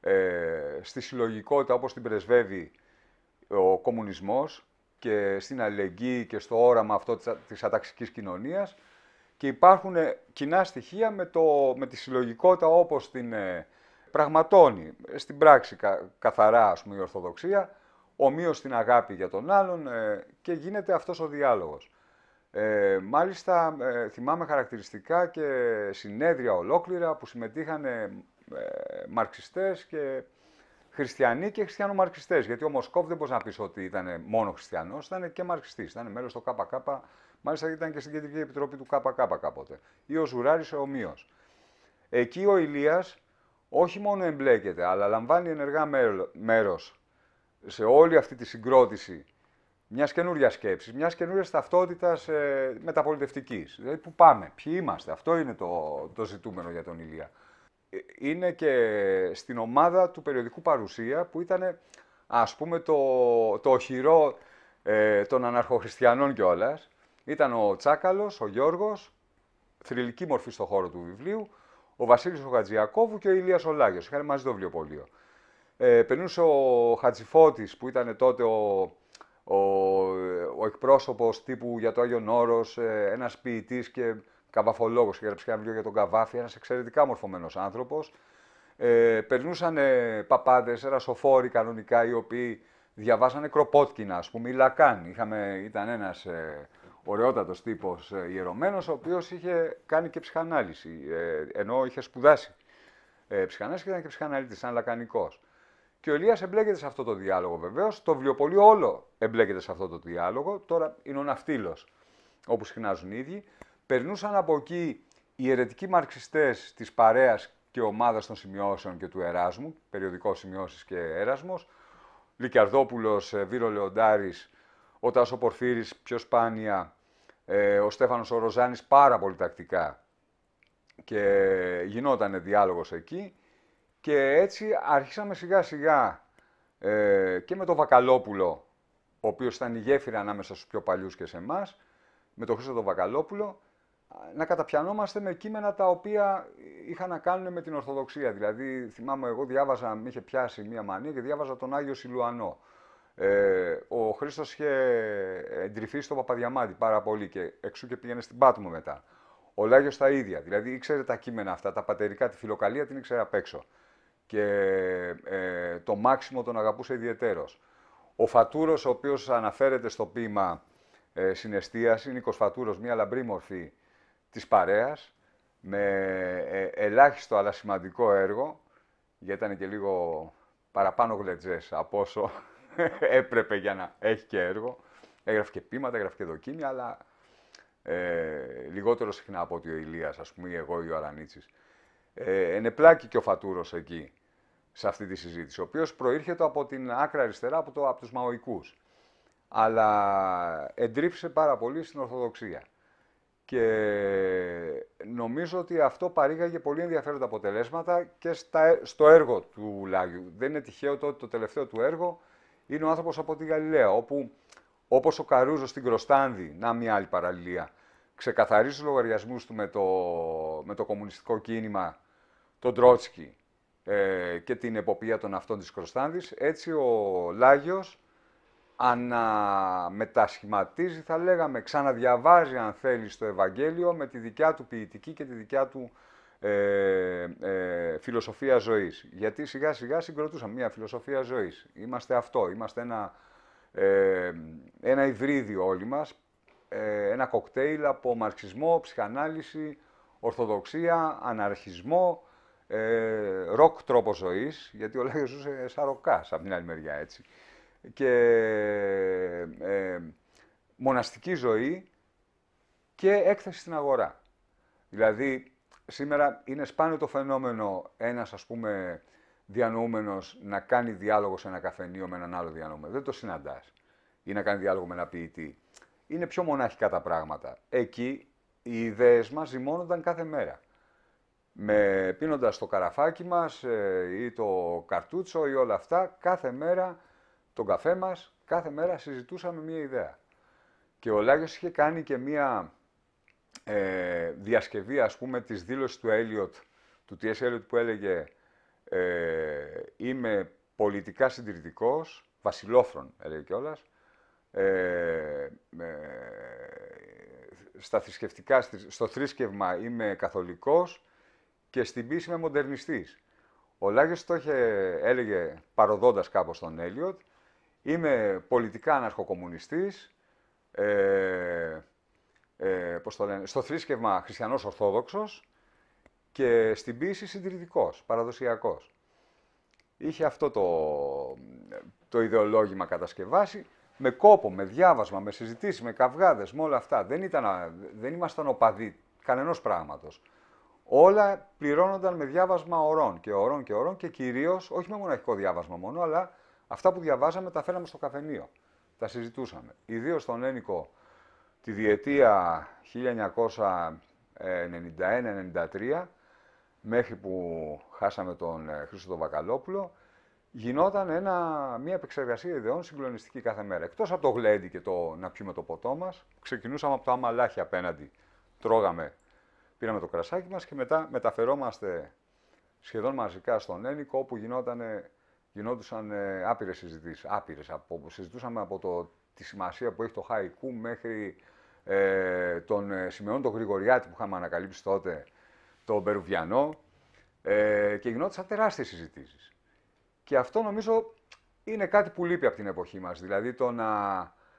ε, στη συλλογικότητα όπως την πρεσβεύει ο κομμουνισμός και στην αλληλεγγύη και στο όραμα αυτό της αταξικής κοινωνίας και υπάρχουν ε, κοινά στοιχεία με, το, με τη συλλογικότητα όπως την ε, πραγματώνει στην πράξη καθαρά η Ορθοδοξία, ομοίως την αγάπη για τον άλλον ε, και γίνεται αυτός ο διάλογος. Ε, μάλιστα θυμάμαι χαρακτηριστικά και συνέδρια ολόκληρα που συμμετείχαν ε, μαρξιστές και χριστιανοί και χριστιανομαρξιστές. Γιατί ο Μοσκόβ δεν μπορείς να πεις ότι ήταν μόνο χριστιανός, ήταν και μαρξιστής. Ήταν μέλος του ΚΚ, μάλιστα ήταν και στην Κεντρική Επιτροπή του ΚΚ κάποτε. Ή ο Ζουράρης ομοίως. Εκεί ο Ηλίας όχι μόνο εμπλέκεται, αλλά λαμβάνει ενεργά μέρο σε όλη αυτή τη συγκρότηση μιας καινούρια σκέψης, μιας καινούρια ταυτότητας ε, μεταπολιτευτικής. Δηλαδή, πού πάμε, ποιοι είμαστε, αυτό είναι το, το ζητούμενο για τον Ηλία είναι και στην ομάδα του περιοδικού Παρουσία που ήταν ας πούμε το, το χειρό ε, των αναρχοχριστιανών κιόλας. Ήταν ο Τσάκαλος, ο Γιώργος, θρηλυκή μορφή στο χώρο του βιβλίου, ο Βασίλης ο Χατζιακόβου και ο Ηλίας ο Λάγιος. Είχαν μαζί το βιβλιοπωλείο. Ε, περνούσε ο Χατζηφώτης που ήταν τότε ο, ο, εκπρόσωπος τύπου για το Άγιον Όρος, ε, ένας ποιητής και καβαφολόγος και έγραψε ένα βιβλίο για τον Καβάφη, ένας εξαιρετικά μορφωμένος άνθρωπος. Ε, περνούσαν ε, παπάτέ ρασοφόροι κανονικά, οι οποίοι διαβάσανε Κροπότκινα, ας πούμε, ή Λακάν. ήταν ένας ε, ωραιότατος τύπος ε, ιερωμένος, ο οποίος είχε κάνει και ψυχανάλυση, ε, ενώ είχε σπουδάσει ε, ψυχανάλυση και ήταν και ψυχαναλύτη, σαν λακανικός. Και ο Ηλίας εμπλέκεται σε αυτό το διάλογο βεβαίως. Το βιβλιοπολίο όλο εμπλέκεται σε αυτό το διάλογο. Τώρα είναι ο ναυτίλος, όπου συχνάζουν οι ίδιοι περνούσαν από εκεί οι ερετικοί μαρξιστές της παρέας και ομάδας των σημειώσεων και του Εράσμου, περιοδικός σημειώσεις και Έρασμος, Λικιαρδόπουλος, ε, Βίρο Λεοντάρης, ο Τάσο Πορφύρης πιο σπάνια, ε, ο Στέφανος Οροζάνης πάρα πολύ τακτικά και γινόταν διάλογος εκεί και έτσι αρχίσαμε σιγά σιγά ε, και με τον Βακαλόπουλο, ο οποίος ήταν η γέφυρα ανάμεσα στους πιο παλιούς και σε εμάς, με τον Χρήστο τον Βακαλόπουλο να καταπιανόμαστε με κείμενα τα οποία είχαν να κάνουν με την Ορθοδοξία. Δηλαδή, θυμάμαι, εγώ διάβαζα, με είχε πιάσει μία μανία και διάβαζα τον Άγιο Σιλουανό. Ε, ο Χρήστος είχε εντρυφθεί στο Παπαδιαμάντη πάρα πολύ και εξού και πήγαινε στην Πάτμο μετά. Ο Λάγιος τα ίδια. Δηλαδή, ήξερε τα κείμενα αυτά, τα πατερικά, τη φιλοκαλία την ήξερε απ' έξω. Και ε, το Μάξιμο τον αγαπούσε ιδιαιτέρως. Ο Φατούρος, ο οποίος αναφέρεται στο ποίημα ε, Συναιστία, είναι Φατούρος, μία λαμπρή μορφή της παρέας, με ε, ελάχιστο αλλά σημαντικό έργο, γιατί ήταν και λίγο παραπάνω γλετζές από όσο έπρεπε για να έχει και έργο. Έγραφε και πείματα, έγραφε και δοκίμια, αλλά ε, λιγότερο συχνά από ότι ο Ηλίας, ας πούμε, ή εγώ ή ο Αρανίτσης. Ε, και ο Φατούρος εκεί, σε αυτή τη συζήτηση, ο οποίος προήρχεται από την άκρα αριστερά, από, το, από τους Μαοϊκούς. Αλλά ε, εντρίφησε πάρα πολύ στην Ορθοδοξία. Και νομίζω ότι αυτό παρήγαγε πολύ ενδιαφέροντα αποτελέσματα και στο έργο του Λάγιου. Δεν είναι τυχαίο το ότι το τελευταίο του έργο είναι ο άνθρωπος από τη Γαλιλαία, όπου όπως ο Καρούζος στην Κροστάνδη, να μια άλλη παραλληλία, ξεκαθαρίζει τους λογαριασμούς του με το, με το κομμουνιστικό κίνημα, τον Τρότσκι ε, και την εποπία των αυτών της Κροστάνδης, έτσι ο Λάγιος αναμετασχηματίζει, θα λέγαμε, ξαναδιαβάζει αν θέλεις το Ευαγγέλιο με τη δικιά του ποιητική και τη δικιά του ε, ε, φιλοσοφία ζωής. Γιατί σιγά σιγά συγκροτούσαμε μια φιλοσοφία ζωής. Είμαστε αυτό, είμαστε ένα, ε, ένα υβρίδιο όλοι μας, ε, ένα κοκτέιλ από μαρξισμό, ψυχανάλυση, ορθοδοξία, αναρχισμό, ροκ τρόπο ζωής, γιατί ο Λάγιος ζούσε σαν ροκάς από την άλλη μεριά έτσι και ε, μοναστική ζωή και έκθεση στην αγορά. Δηλαδή, σήμερα είναι σπάνιο το φαινόμενο ένας, ας πούμε, διανοούμενος να κάνει διάλογο σε ένα καφενείο με έναν άλλο διανοούμενο. Δεν το συναντάς. Ή να κάνει διάλογο με ένα ποιητή. Είναι πιο μονάχικα τα πράγματα. Εκεί οι ιδέες μας ζυμώνονταν κάθε μέρα. Με, πίνοντας το καραφάκι μας ε, ή το καρτούτσο ή όλα αυτά, κάθε μέρα τον καφέ μας, κάθε μέρα συζητούσαμε μία ιδέα. Και ο Λάγιος είχε κάνει και μία ε, διασκευή, ας πούμε, της δήλωσης του Έλιοτ, του T.S. Έλιοτ που έλεγε ε, «Είμαι πολιτικά συντηρητικός, βασιλόφρον», έλεγε κιόλας. Ε, στα θρησκευτικά, στο θρήσκευμα είμαι καθολικός και στην πίστη είμαι μοντερνιστής. Ο Λάγιος το είχε, έλεγε παροδώντας κάπως τον Έλιοτ Είμαι πολιτικά αναρχοκομμουνιστής, ε, ε, πώς το στο θρήσκευμα χριστιανός ορθόδοξος και στην πίση συντηρητικός, παραδοσιακός. Είχε αυτό το, το ιδεολόγημα κατασκευάσει, με κόπο, με διάβασμα, με συζητήσεις, με καυγάδες, με όλα αυτά. Δεν, ήταν, δεν ήμασταν οπαδοί κανενός πράγματος. Όλα πληρώνονταν με διάβασμα ορών και ορών και ορών και κυρίως, όχι με μοναχικό διάβασμα μόνο, αλλά Αυτά που διαβάζαμε τα φέραμε στο καφενείο. Τα συζητούσαμε. Ιδίως στον Ένικο τη διετία 1991-93 μέχρι που χάσαμε τον ε, Χρήστο Βακαλόπουλο, γινόταν ένα, μια επεξεργασία ιδεών συγκλονιστική κάθε μέρα. Εκτός από το γλέντι και το να πιούμε το ποτό μας, ξεκινούσαμε από το αμαλάχι απέναντι. Τρώγαμε, πήραμε το κρασάκι μας και μετά μεταφερόμαστε σχεδόν μαζικά στον Ένικο, όπου γινόταν γινόντουσαν ε, άπειρες συζητήσεις. Άπειρες συζητούσαμε από το, τη σημασία που έχει το χαϊκού μέχρι ε, τον ε, τον Γρηγοριάτη που είχαμε ανακαλύψει τότε, τον Περουβιανό. Ε, και γινόντουσαν τεράστιες συζητήσεις. Και αυτό νομίζω είναι κάτι που λείπει από την εποχή μας. Δηλαδή το να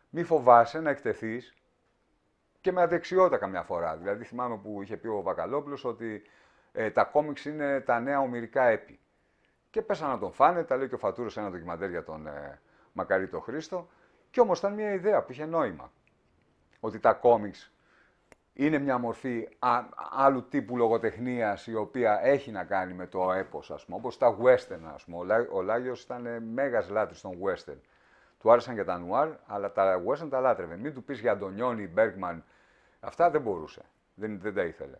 μη φοβάσαι να εκτεθείς και με αδεξιότητα καμιά φορά. Δηλαδή θυμάμαι που είχε πει ο Βακαλόπουλος ότι ε, τα κόμιξ είναι τα νέα ομυρικά έπι και πέσανε να τον φάνε. Τα λέει και ο Φατούρος ένα ντοκιμαντέρ για τον ε, Μακαρίτο Χρήστο. Κι όμως ήταν μια ιδέα που είχε νόημα. Ότι τα κόμιξ είναι μια μορφή άλλου τύπου λογοτεχνίας η οποία έχει να κάνει με το έπος, ας πούμε, όπως τα western, Ο, λάγιος ήταν ε, μέγας λάτρης των western. Του άρεσαν και τα νουάρ, αλλά τα western τα λάτρευε. Μην του πεις για Αντωνιόνι, Μπέργκμαν, αυτά δεν μπορούσε, δεν τα ήθελε.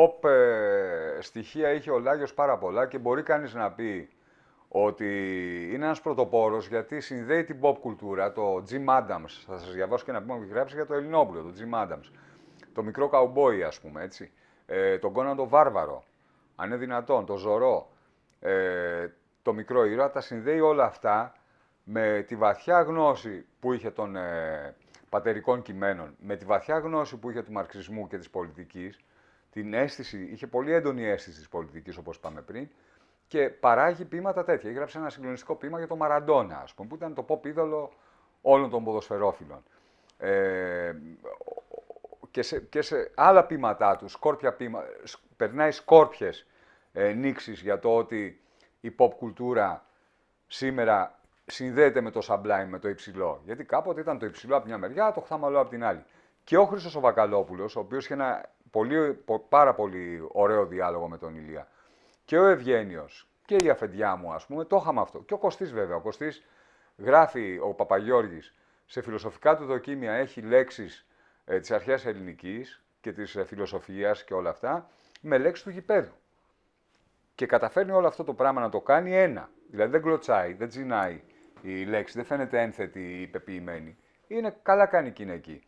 pop ε, στοιχεία είχε ο Λάγιος πάρα πολλά και μπορεί κανείς να πει ότι είναι ένας πρωτοπόρος γιατί συνδέει την pop κουλτούρα, το Jim Adams, θα σας διαβάσω και να πούμε γράψει για το Ελληνόπουλο, το Jim Adams, το μικρό καουμπόι ας πούμε, έτσι, ε, τον Κόναν το Βάρβαρο, αν είναι δυνατόν, το Ζωρό, ε, το μικρό ήρωα, τα συνδέει όλα αυτά με τη βαθιά γνώση που είχε των ε, πατερικών κειμένων, με τη βαθιά γνώση που είχε του μαρξισμού και της πολιτικής, την αίσθηση, είχε πολύ έντονη αίσθηση της πολιτικής, όπως είπαμε πριν, και παράγει πείματα τέτοια. Έγραψε ένα συγκλονιστικό ποίημα για τον Μαραντόνα, ας πούμε, που ήταν το pop είδωλο όλων των ποδοσφαιρόφιλων. Ε, και, σε, και σε άλλα ποίηματά τους, σκόρπια περνάει σκόρπιες ε, για το ότι η pop κουλτούρα σήμερα συνδέεται με το sublime, με το υψηλό. Γιατί κάποτε ήταν το υψηλό από μια μεριά, το χθαμαλό από την άλλη. Και ο Χρήστος ο Βακαλόπουλος, ο οποίος είχε ένα πολύ, πάρα πολύ ωραίο διάλογο με τον Ηλία. Και ο Ευγένιος και η αφεντιά μου, ας πούμε, το είχαμε αυτό. Και ο Κωστής, βέβαια. Ο Κωστής γράφει, ο Παπαγιώργης, σε φιλοσοφικά του δοκίμια έχει λέξεις ε, της αρχαίας ελληνικής και της ε, φιλοσοφίας και όλα αυτά, με λέξει του γηπέδου. Και καταφέρνει όλο αυτό το πράγμα να το κάνει ένα. Δηλαδή δεν κλωτσάει, δεν τζινάει η λέξη, δεν φαίνεται ένθετη ή πεποιημένη. Είναι καλά κάνει η πεποιημενη ειναι καλα κανει η εκεί.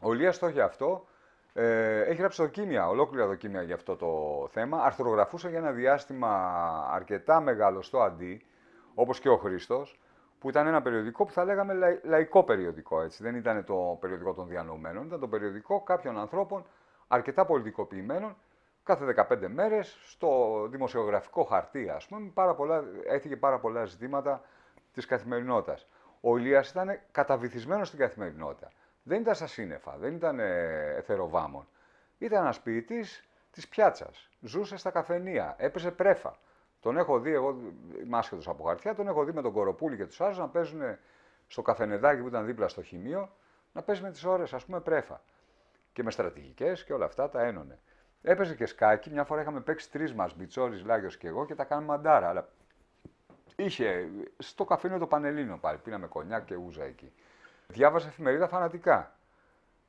Ο Λία το έχει αυτό ε, έχει γράψει δοκίμια, ολόκληρα δοκίμια για αυτό το θέμα. Αρθρογραφούσε για ένα διάστημα αρκετά μεγάλο στο αντί, όπως και ο Χρήστος, που ήταν ένα περιοδικό που θα λέγαμε λαϊκό περιοδικό. Έτσι. Δεν ήταν το περιοδικό των διανοουμένων, ήταν το περιοδικό κάποιων ανθρώπων αρκετά πολιτικοποιημένων κάθε 15 μέρες στο δημοσιογραφικό χαρτί, ας πούμε, πάρα πολλά, έθιγε πάρα πολλά ζητήματα της καθημερινότητας. Ο Ηλίας ήταν καταβυθισμένος στην καθημερινότητα δεν ήταν στα σύννεφα, δεν ήταν ε, εθεροβάμων. Ήταν ένας ποιητής της πιάτσας. Ζούσε στα καφενεία, έπαιζε πρέφα. Τον έχω δει, εγώ είμαι από χαρτιά, τον έχω δει με τον Κοροπούλη και τους άλλους να παίζουν στο καφενεδάκι που ήταν δίπλα στο χημείο, να παίζει με τις ώρες, ας πούμε, πρέφα. Και με στρατηγικές και όλα αυτά τα ένωνε. Έπαιζε και σκάκι, μια φορά είχαμε παίξει τρεις μας, Μπιτσόρη, Λάγιος και εγώ και τα κάναμε αντάρα. Αλλά είχε στο καφενείο το Πανελίνο πάλι, πίναμε κονιάκ και ούζα εκεί. Διάβασε εφημερίδα φανατικά.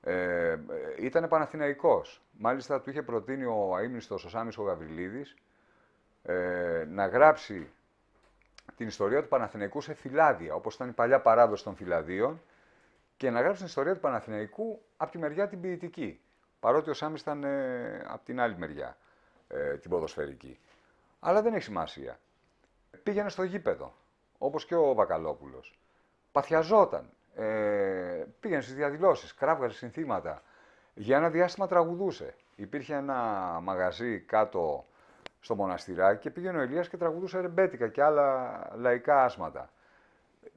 Ε, ήταν Παναθηναϊκός. Μάλιστα του είχε προτείνει ο αείμνηστος ο Σάμις ο Γαβριλίδης ε, να γράψει την ιστορία του Παναθηναϊκού σε φυλάδια, όπως ήταν η παλιά παράδοση των φυλαδίων, και να γράψει την ιστορία του Παναθηναϊκού από τη μεριά την ποιητική, παρότι ο Σάμις ήταν ε, από την άλλη μεριά, ε, την ποδοσφαιρική. Αλλά δεν έχει σημασία. Πήγαινε στο γήπεδο, όπως και ο Βακαλόπουλος. Παθιαζόταν, ε, πήγαινε στις διαδηλώσεις, κράβγαζε συνθήματα. Για ένα διάστημα τραγουδούσε. Υπήρχε ένα μαγαζί κάτω στο μοναστηράκι και πήγαινε ο Ηλίας και τραγουδούσε ρεμπέτικα και άλλα λαϊκά άσματα.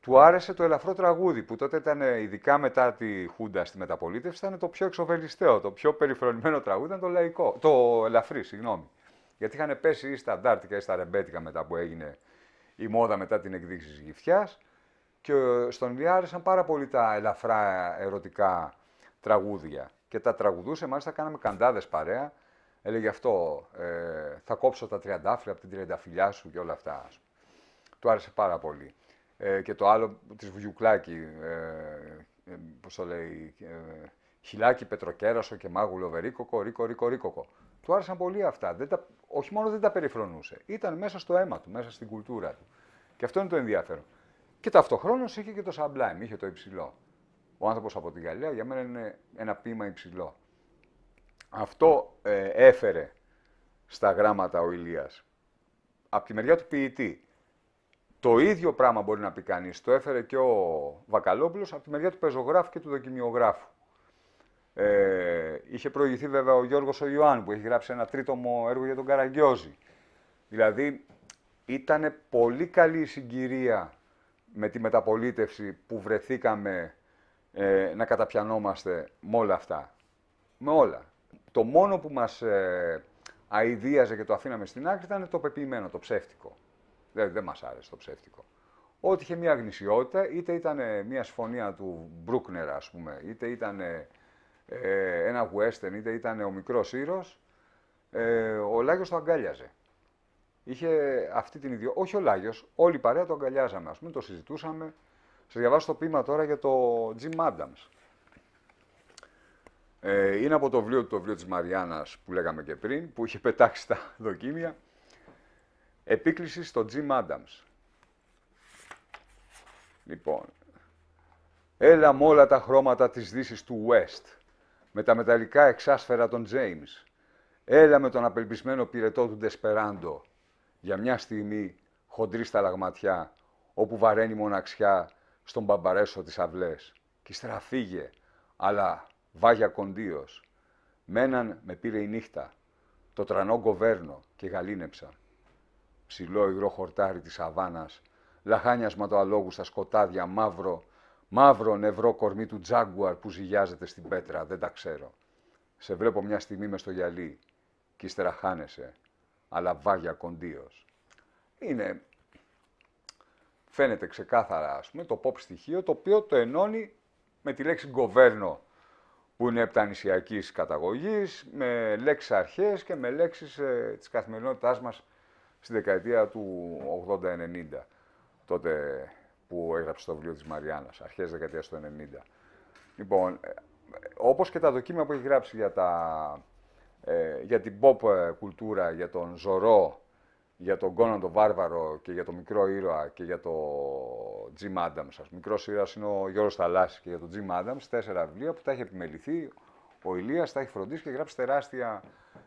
Του άρεσε το ελαφρό τραγούδι που τότε ήταν, ε, ειδικά μετά τη Χούντα στη μεταπολίτευση, ήταν το πιο εξοβελιστέο, το πιο περιφρονημένο τραγούδι ήταν το λαϊκό, το ελαφρύ, συγγνώμη. Γιατί είχαν πέσει ή στα αντάρτικα ή στα ρεμπέτικα μετά που έγινε η μόδα μετά την εκδείξη τη και στον Ηλία άρεσαν πάρα πολύ τα ελαφρά ερωτικά τραγούδια. Και τα τραγουδούσε, μάλιστα κάναμε καντάδες παρέα. Έλεγε αυτό, ε, θα κόψω τα τριαντάφυλλα από την τριανταφυλιά σου και όλα αυτά. Του άρεσε πάρα πολύ. Ε, και το άλλο της Βουγιουκλάκη, ε, ε, πώς το λέει, ε, χιλάκι πετροκέρασο και μάγουλο βερίκοκο, ρίκο, ρίκο, ρίκοκο. Του άρεσαν πολύ αυτά. Δεν τα, όχι μόνο δεν τα περιφρονούσε, ήταν μέσα στο αίμα του, μέσα στην κουλτούρα του. Και αυτό είναι το ενδιαφέρον. Και ταυτοχρόνως είχε και το σαμπλάιμ, είχε το υψηλό. Ο άνθρωπος από τη Γαλλία για μένα είναι ένα πείμα υψηλό. Αυτό ε, έφερε στα γράμματα ο Ηλίας. Από τη μεριά του ποιητή. Το ίδιο πράγμα μπορεί να πει κανείς. Το έφερε και ο Βακαλόπουλος από τη μεριά του πεζογράφου και του δοκιμιογράφου. Ε, είχε προηγηθεί βέβαια ο Γιώργος ο Ιωάννου που έχει γράψει ένα τρίτομο έργο για τον Καραγκιόζη. Δηλαδή ήταν πολύ καλή η συγκυρία με τη μεταπολίτευση που βρεθήκαμε ε, να καταπιανόμαστε με όλα αυτά. Με όλα. Το μόνο που μας ε, αηδίαζε και το αφήναμε στην άκρη ήταν το πεποιημένο, το ψεύτικο. Δηλαδή, δεν μας άρεσε το ψεύτικο. Ό,τι είχε μια αγνησιότητα, είτε ήταν ε, μια συμφωνία του Μπρούκνερ, ας πούμε, είτε ήταν ε, ένα western, είτε ήταν ο μικρός ήρος, ο Λάγιος το αγκάλιαζε είχε αυτή την ιδιότητα, Όχι ο Λάγιος, όλη η παρέα το αγκαλιάζαμε, ας πούμε, το συζητούσαμε. Σε διαβάσω το πείμα τώρα για το Jim Adams. Ε, είναι από το βιβλίο του, το βιβλίο της Μαριάννας που λέγαμε και πριν, που είχε πετάξει τα δοκίμια. Επίκληση στο Jim Adams. Λοιπόν, έλα με όλα τα χρώματα της δύσης του West, με τα μεταλλικά εξάσφαιρα των James. Έλα με τον απελπισμένο πυρετό του Ντεσπεράντο, για μια στιγμή χοντρή στα λαγματιά, όπου βαραίνει μοναξιά στον μπαμπαρέσο της αυλές. Κι στραφήγε, αλλά βάγια κοντίος. Μέναν με πήρε η νύχτα, το τρανό κοβέρνο και γαλήνεψα. Ψηλό υγρό χορτάρι της Αβάνας, λαχάνιασμα το αλόγου στα σκοτάδια, μαύρο, μαύρο νευρό κορμί του τζάγκουαρ που ζυγιάζεται στην πέτρα, δεν τα ξέρω. Σε βλέπω μια στιγμή μες στο γυαλί, κι ύστερα χάνεσαι αλλά βάγια κοντίος. Είναι, φαίνεται ξεκάθαρα, ας πούμε, το pop στοιχείο, το οποίο το ενώνει με τη λέξη «γκοβέρνο», που είναι επτανησιακής καταγωγής, με λέξεις αρχές και με λέξεις ε, της καθημερινότητάς μας στη δεκαετία του 80-90, τότε που έγραψε το βιβλίο της Μαριάννας, αρχές δεκαετίας του 90. Λοιπόν, ε, όπως και τα δοκίμια που έχει γράψει για τα ε, για την pop ε, κουλτούρα, για τον Ζωρό, για τον Κόναν τον Βάρβαρο και για τον μικρό ήρωα και για τον Jim Άνταμ. σα. μικρός ήρωας είναι ο Γιώργος Θαλάσσης και για τον Τζιμ Άνταμ. τέσσερα βιβλία που τα έχει επιμεληθεί. Ο Ηλίας τα έχει φροντίσει και γράψει τεράστια,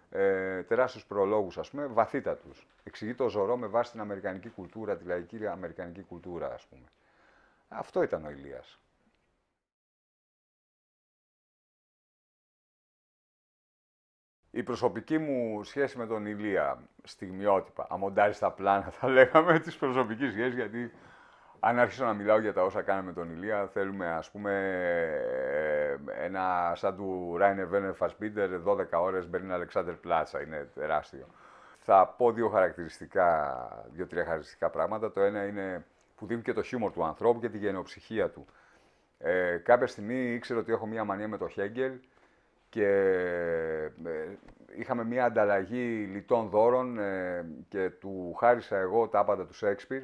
ε, τεράστιους προλόγους, ας πούμε, βαθύτατους. Εξηγεί το Ζωρό με βάση την αμερικανική κουλτούρα, τη λαϊκή αμερικανική κουλτούρα, ας πούμε. Αυτό ήταν ο Ηλίας. Η προσωπική μου σχέση με τον Ηλία, στιγμιότυπα, αμοντάριστα πλάνα θα λέγαμε, της προσωπικής σχέσης γιατί αν άρχισα να μιλάω για τα όσα κάναμε τον Ηλία, θέλουμε ας πούμε ένα σαν του Ράινε Βένερ Φασπίντερ 12 ώρες ένα Αλεξάνδερ Πλάτσα, είναι τεράστιο. Θα πω δύο χαρακτηριστικά, δύο-τρία χαρακτηριστικά πράγματα. Το ένα είναι που δίνει και το χιούμορ του ανθρώπου και τη γενοψυχία του. Ε, κάποια στιγμή ήξερε ότι έχω μία μανία με τον Χέγγελ και ε, είχαμε μία ανταλλαγή λιτών δώρων ε, και του χάρισα εγώ τα άπαντα του Σέξπιρ,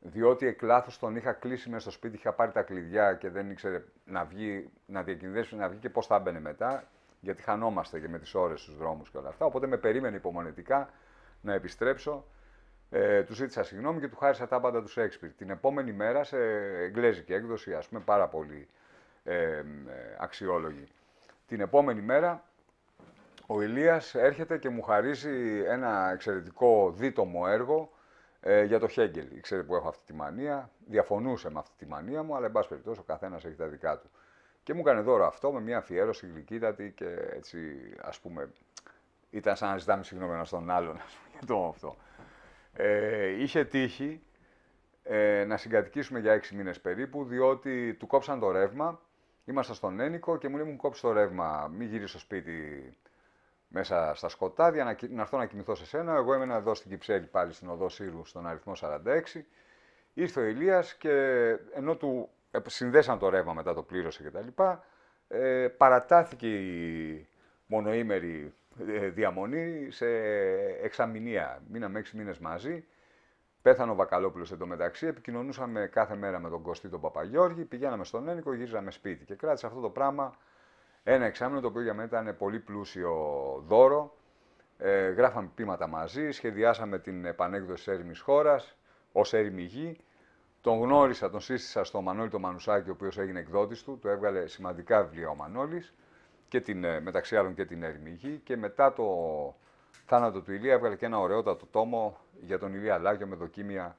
διότι εκ λάθος τον είχα κλείσει μέσα στο σπίτι, είχα πάρει τα κλειδιά και δεν ήξερε να βγει, να διακινδέσει, να βγει και πώς θα έμπαινε μετά, γιατί χανόμαστε και με τις ώρες στους δρόμους και όλα αυτά, οπότε με περίμενε υπομονετικά να επιστρέψω. Ε, του ζήτησα συγγνώμη και του χάρισα τα πάντα του Σέξπιρ. Την επόμενη μέρα σε εγγλέζικη έκδοση, ας πούμε, πάρα πολύ ε, ε αξιόλογη. Την επόμενη μέρα ο Ηλίας έρχεται και μου χαρίζει ένα εξαιρετικό δίτομο έργο ε, για το Χέγγελ. Ξέρετε που έχω αυτή τη μανία, διαφωνούσε με αυτή τη μανία μου, αλλά εν πάση περιπτώσει ο καθένας έχει τα δικά του. Και μου έκανε δώρο αυτό με μια αφιέρωση γλυκύτατη και έτσι ας πούμε ήταν σαν να ζητάμε συγγνώμη ένας στον άλλον για το αυτό. Ε, είχε τύχει ε, να συγκατοικήσουμε για έξι μήνες περίπου, διότι του κόψαν το ρεύμα Είμαστε στον Ένικο και μου λέει μου κόψει το ρεύμα, μη γυρίσει στο σπίτι μέσα στα σκοτάδια, να, να έρθω να κοιμηθώ σε σένα. Εγώ έμενα εδώ στην Κυψέλη πάλι στην οδό Σύρου στον αριθμό 46. Ήρθε ο Ηλίας και ενώ του συνδέσαν το ρεύμα μετά το πλήρωσε κτλ. Ε, παρατάθηκε η μονοήμερη ε, διαμονή σε εξαμηνία. με έξι μήνες μαζί. Πέθανε ο Βακαλόπουλος εντωμεταξύ, επικοινωνούσαμε κάθε μέρα με τον Κωστή τον Παπαγιώργη, πηγαίναμε στον Ένικο, γύριζαμε σπίτι και κράτησε αυτό το πράγμα ένα εξάμεινο το οποίο για μένα ήταν πολύ πλούσιο δώρο. Ε, γράφαμε πείματα μαζί, σχεδιάσαμε την επανέκδοση της έρημης χώρας ως έρημη γη. Τον γνώρισα, τον σύστησα στο Μανώλη τον Μανουσάκη, ο οποίος έγινε εκδότης του. Του έβγαλε σημαντικά βιβλία ο Μανώλης, και την, ε, μεταξύ άλλων και την έρημη Και μετά το, θάνατο του Ηλία έβγαλε και ένα ωραιότατο τόμο για τον Ηλία Λάγιο με δοκίμια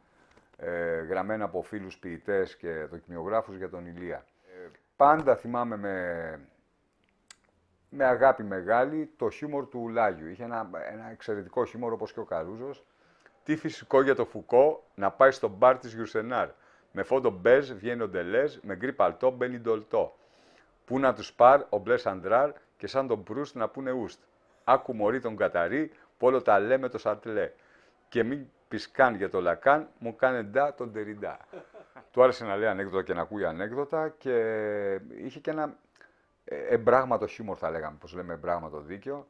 ε, γραμμένα από φίλους ποιητές και δοκιμιογράφους για τον Ηλία. Ε, πάντα θυμάμαι με, με αγάπη μεγάλη το χιούμορ του Λάγιου. Είχε ένα, ένα εξαιρετικό χιούμορ όπως και ο Καρούζος. Τι φυσικό για το Φουκό να πάει στο μπαρ της γιουσενάρ Με φόντο μπέζ βγαίνει ο Ντελέζ, με γκρι παλτό μπαίνει ντολτό. Πού να τους πάρ ο Μπλες Αντράρ και σαν τον Προύστ να πούνε Ούστ. Άκου μωρή τον Καταρί, όλο τα λέμε το σατλέ. Και μην πισκάν για το λακάν, μου κάνε ντά τον τεριντά. Του άρεσε να λέει ανέκδοτα και να ακούει ανέκδοτα και είχε και ένα ε, εμπράγματο χιούμορ, θα λέγαμε, πως λέμε, εμπράγματο δίκαιο.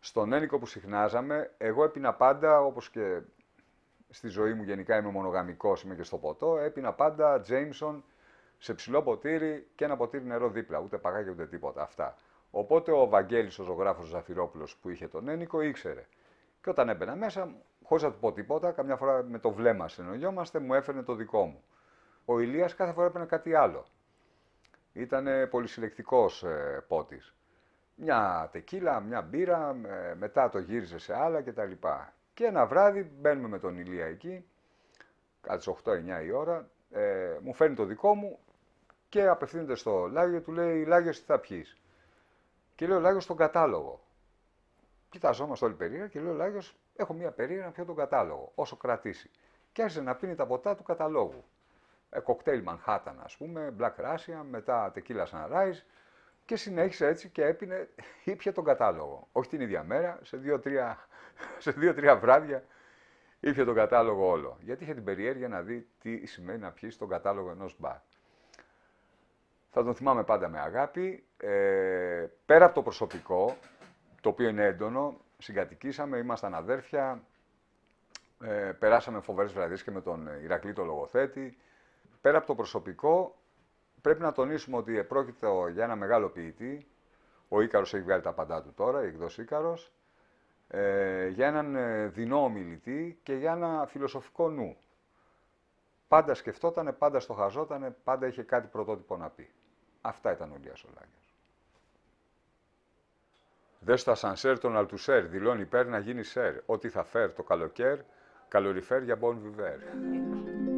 Στον Ένικο που συχνάζαμε, εγώ έπινα πάντα, όπως και στη ζωή μου γενικά είμαι μονογαμικός, είμαι και στο ποτό, έπινα πάντα Jameson σε ψηλό ποτήρι και ένα ποτήρι νερό δίπλα. Ούτε παγάκι ούτε τίποτα. Αυτά. Οπότε ο Βαγγέλη, ο ζωγράφος Ζαφυρόπουλος που είχε τον Ένικο, ήξερε. Και όταν έμπαινα μέσα, χωρίς να του πω τίποτα, καμιά φορά με το βλέμμα συνεννοιόμαστε, μου έφερνε το δικό μου. Ο Ηλίας κάθε φορά έπαιρνε κάτι άλλο. Ήταν πολυσυλλεκτικός ε, πότης. Μια τεκίλα, μια μπύρα, ε, μετά το γύριζε σε άλλα κτλ. Και ένα βράδυ μπαίνουμε με τον Ηλία εκεί, κάτω στι 8-9 η ώρα, ε, μου φέρνει το δικό μου και απευθύνεται στο Λάγιο, του λέει «Λάγιο, τι θα πιει. Και λέει ο Λάγιος τον κατάλογο. Κοιτάζομαστε όλοι περίεργα και λέει ο Λάγιος: Έχω μία περίεργα να πιω τον κατάλογο, όσο κρατήσει. Και άρχισε να πίνει τα ποτά του καταλόγου. Ε, κοκτέιλ Μανχάταν, ας πούμε, Black Russia, μετά Tequila Sunrise. Και συνέχισε έτσι και έπινε, ήπια τον κατάλογο. Όχι την ίδια μέρα, σε δύο-τρία δύο, βράδια ήπια τον κατάλογο όλο. Γιατί είχε την περιέργεια να δει τι σημαίνει να πιει τον κατάλογο ενός μπαρ θα τον θυμάμαι πάντα με αγάπη. Ε, πέρα από το προσωπικό, το οποίο είναι έντονο, συγκατοικήσαμε, ήμασταν αδέρφια, ε, περάσαμε φοβερές βραδιές και με τον Ηρακλή το λογοθέτη. Πέρα από το προσωπικό, πρέπει να τονίσουμε ότι πρόκειται για ένα μεγάλο ποιητή, ο Ίκαρος έχει βγάλει τα παντά του τώρα, η εκδόση Ίκαρος, ε, για έναν ε, δεινό ομιλητή και για ένα φιλοσοφικό νου. Πάντα σκεφτότανε, πάντα στοχαζότανε, πάντα είχε κάτι πρωτότυπο να πει. Αυτά ήταν ο Λία Ολάγιος. Δες στα σανσέρ τον αλτουσέρ, δηλώνει υπέρ να γίνει σέρ. Ό,τι θα φέρ το καλοκαίρι καλοριφέρ για bon viver.